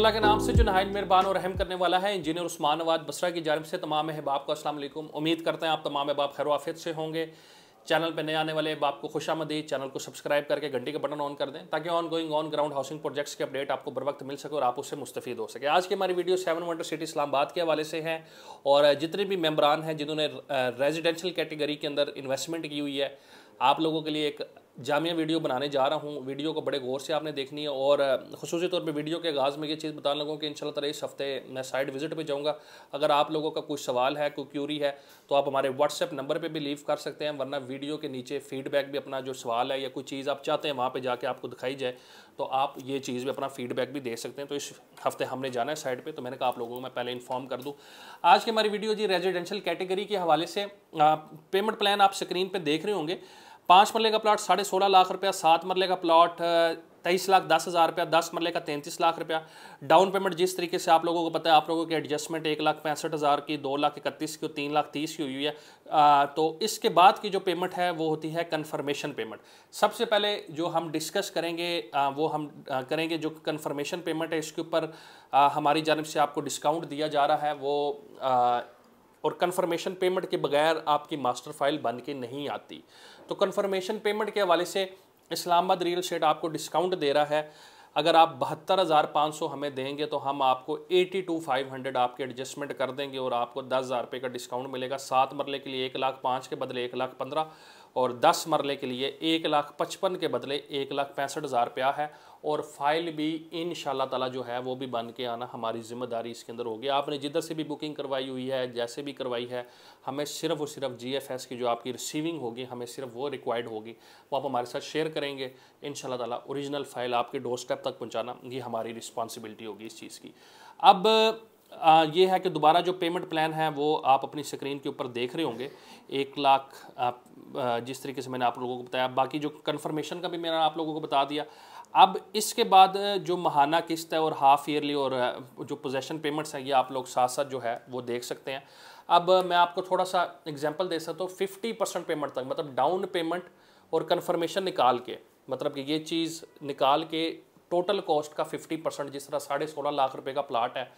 अल्लाह के नाम से जो नहायत मेहरबान और रहम करने वाला है इंजीनियर उस्मान नवाद बसरा की जानब से तमाम अहबाब को असल उम्मीद करते हैं आप तमाम अहबाब खैर वाफियत से होंगे चैनल पर नए आने वाले अहबाब को खुश आमदी चैनल को सब्सक्राइब करके घंटे का बटन ऑन कर दें ताकि ongoing on ground housing projects के अपडेट आपको बर वक्त मिल सके और आप उससे मुस्तफ़ हो सके आज की हमारी video seven wonder city Islamabad के हवाले से है और जितने भी मेम्बरान हैं जिन्होंने रेजिडेंशल कैटेगरी के अंदर इन्वेस्टमेंट की हुई है आप लोगों के लिए एक जामिया वीडियो बनाने जा रहा हूँ वीडियो को बड़े गौर से आपने देखनी है और खसूस तौर पे वीडियो के आगाज़ में ये चीज़ बताने लगूँ कि इन शाला इस हफ़्ते मैं साइड विज़िट पे जाऊँगा अगर आप लोगों का कोई सवाल है कोई क्यूरी है तो आप हमारे व्हाट्सएप नंबर पर भी लीव कर सकते हैं वरना वीडियो के नीचे फीडबैक भी अपना जो सवाल है या कोई चीज़ आप चाहते हैं वहाँ पर जाके आपको दिखाई जाए तो आप ये चीज़ भी अपना फीडबैक भी दे सकते हैं तो इस हफ़्ते हमने जाना है साइड पर तो मैंने कहा आप लोगों को मैं पहले इन्फॉर्म कर दूँ आज की हमारी वीडियो जी रेजिडेंशल कैटेगरी के हवाले से पेमेंट प्लान आप स्क्रीन पर देख रहे होंगे पाँच मरले का प्लाट साढ़े सोलह लाख रुपया सात मरले का प्लाट तेईस लाख दस हज़ार रुपया दस मरले का तैंतीस लाख रुपया डाउन पेमेंट जिस तरीके से आप लोगों को पता है आप लोगों की एडजस्टमेंट एक लाख पैंसठ हज़ार की दो लाख इकतीस की तीन लाख तीस की हुई है आ, तो इसके बाद की जो पेमेंट है वो होती है कन्फर्मेशन पेमेंट सबसे पहले जो हम डिस्कस करेंगे आ, वो हम आ, करेंगे जो कन्फर्मेशन पेमेंट है इसके ऊपर हमारी जानब से आपको डिस्काउंट दिया जा रहा है वो और कन्फर्मेशन पेमेंट के बगैर आपकी मास्टर फाइल बन के नहीं आती तो कन्फर्मेशन पेमेंट के हवाले से इस्लामाबाद रियल स्टेट आपको डिस्काउंट दे रहा है अगर आप बहत्तर हज़ार पाँच सौ हमें देंगे तो हम आपको एटी टू फाइव हंड्रेड आपके एडजस्टमेंट कर देंगे और आपको दस हज़ार रुपये का डिस्काउंट मिलेगा सात मरले के लिए एक लाख पाँच के बदले एक लाख पंद्रह और 10 मरले के लिए एक लाख पचपन के बदले एक लाख पैंसठ हज़ार रुपया है और फाइल भी इन ताला जो है वो भी बन के आना हमारी जिम्मेदारी इसके अंदर होगी आपने जिधर से भी बुकिंग करवाई हुई है जैसे भी करवाई है हमें सिर्फ और सिर्फ जी एफ एस की जो आपकी रिसीविंग होगी हमें सिर्फ वो रिक्वायर्ड होगी वो आप हमारे साथ शेयर करेंगे इन ताला ओरिजिनल फाइल आपके डोर स्टेप तक पहुँचाना ये हमारी रिस्पॉन्सिबिलिटी होगी इस चीज़ की अब ये है कि दोबारा जो पेमेंट प्लान है वो आप अपनी स्क्रीन के ऊपर देख रहे होंगे एक लाख आप जिस तरीके से मैंने आप लोगों को बताया बाकी जो कन्फर्मेशन का भी मैंने आप लोगों को बता दिया अब इसके बाद जो महाना किस्त है और हाफ ईयरली और जो पोजेशन पेमेंट्स हैं ये आप लोग साथ साथ जो है वो देख सकते हैं अब मैं आपको थोड़ा सा एग्जांपल दे सकता हूँ फिफ्टी परसेंट पेमेंट तक मतलब डाउन पेमेंट और कन्फर्मेशन निकाल के मतलब कि ये चीज़ निकाल के टोटल कॉस्ट का फिफ्टी परसेंट जिस तरह साढ़े सोलह लाख रुपये का प्लाट है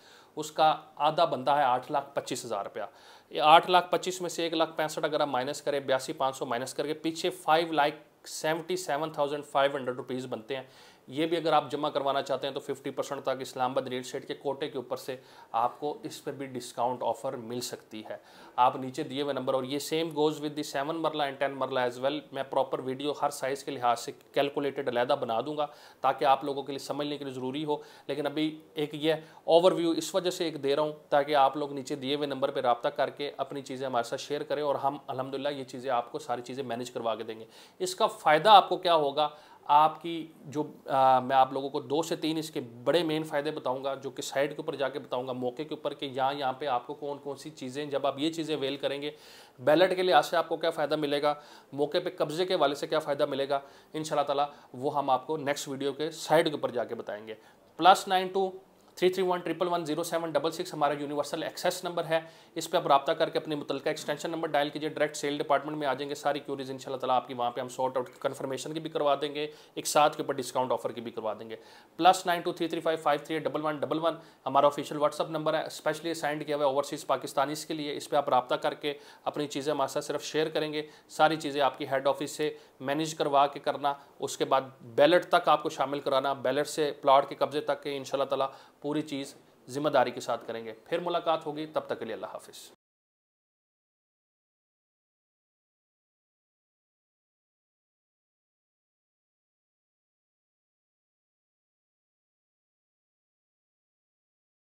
उसका आधा बंदा है आठ लाख पच्चीस हज़ार रुपया आठ लाख पच्चीस में से एक लाख पैंसठ अगर आप माइनस करें बयासी पाँच सौ माइनस करके पीछे five lakh seventy seven thousand five hundred rupees बनते हैं ये भी अगर आप जमा करवाना चाहते हैं तो 50 परसेंट तक इस्लामाबाद रियल सेट के कोटे के ऊपर से आपको इस पर भी डिस्काउंट ऑफर मिल सकती है आप नीचे दिए हुए नंबर और ये same goes with the seven marla and ten marla as well मैं प्रॉपर वीडियो हर साइज़ के लिहाज से कैलकुलेटेड अलहदा बना दूंगा ताकि आप लोगों के लिए समझने के लिए ज़रूरी हो लेकिन अभी एक ये ओवरव्यू इस वजह से एक दे रहा हूँ ताकि आप लोग नीचे दिए हुए नंबर पर रबता करके अपनी चीज़ें हमारे साथ शेयर करें और हम अलहमदिल्ला ये चीज़ें आपको सारी चीज़ें मैनेज करवा के देंगे इसका फ़ायदा आपको क्या होगा आपकी जो आ, मैं आप लोगों को दो से तीन इसके बड़े मेन फ़ायदे बताऊंगा जो कि साइड के ऊपर जाके बताऊंगा मौके के ऊपर कि यहाँ यहाँ पे आपको कौन कौन सी चीज़ें जब आप ये चीज़ें वेल करेंगे बैलेट के लिहाज से आपको क्या फ़ायदा मिलेगा मौके पे कब्ज़े के वाले से क्या फ़ायदा मिलेगा इन ताला वो हम आपको नेक्स्ट वीडियो के साइड के ऊपर जाके बताएंगे plus nine two three three one triple one zero seven double six हमारा यूनिवर्सल एक्सेस नंबर है इस पर आप रब्ता करके अपने मुतल एक्सटेंशन नंबर डायल कीजिए डायरेक्ट सेल डिपार्टमेंट में आ जाएंगे सारी क्यूरीज इन तला आपकी वहाँ पे हम सॉर्ट आउट कन्फर्मेशन की भी करवा देंगे एक साथ के ऊपर डिस्काउंट ऑफर की भी करवा देंगे plus nine two three three five five three double one double one हमारा ऑफिशियल व्हाट्सअप नंबर है स्पेशली साइंड किया हुआ है ओवरसीज़ पाकिस्तानी के लिए इस पर आप रब्ता करके अपनी चीज़ें हमारे साथ सिर्फ शेयर करेंगे सारी चीज़ें आपकी हेड ऑफिस से मैनेज करवा के करना उसके बाद बैलेट तक आपको शामिल कराना बैलेट से प्लाट के कब्जे तक के इन तला पूरी चीज़ ज़िम्मेदारी के साथ करेंगे फिर मुलाकात होगी तब तक के लिए अल्लाह हाफिज़